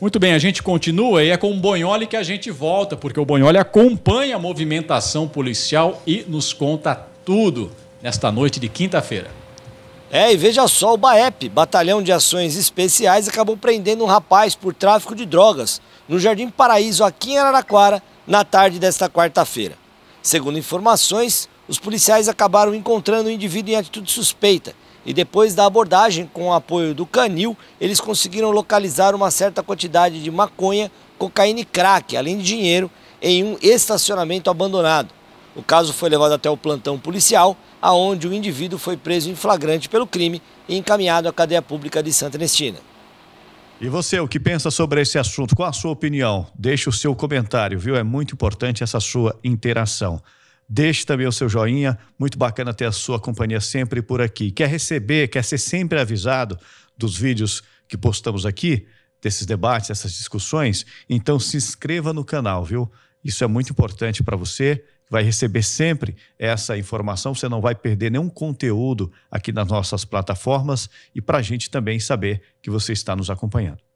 Muito bem, a gente continua e é com o Bonholi que a gente volta, porque o Bonholi acompanha a movimentação policial e nos conta tudo nesta noite de quinta-feira. É, e veja só, o BAEP, Batalhão de Ações Especiais, acabou prendendo um rapaz por tráfico de drogas no Jardim Paraíso, aqui em Araraquara, na tarde desta quarta-feira. Segundo informações, os policiais acabaram encontrando o um indivíduo em atitude suspeita e depois da abordagem, com o apoio do canil, eles conseguiram localizar uma certa quantidade de maconha, cocaína e crack, além de dinheiro, em um estacionamento abandonado. O caso foi levado até o plantão policial, aonde o indivíduo foi preso em flagrante pelo crime e encaminhado à cadeia pública de Santa Ernestina. E você, o que pensa sobre esse assunto? Qual a sua opinião? Deixe o seu comentário, viu? É muito importante essa sua interação. Deixe também o seu joinha, muito bacana ter a sua companhia sempre por aqui. Quer receber, quer ser sempre avisado dos vídeos que postamos aqui, desses debates, dessas discussões? Então se inscreva no canal, viu? Isso é muito importante para você vai receber sempre essa informação, você não vai perder nenhum conteúdo aqui nas nossas plataformas e para a gente também saber que você está nos acompanhando.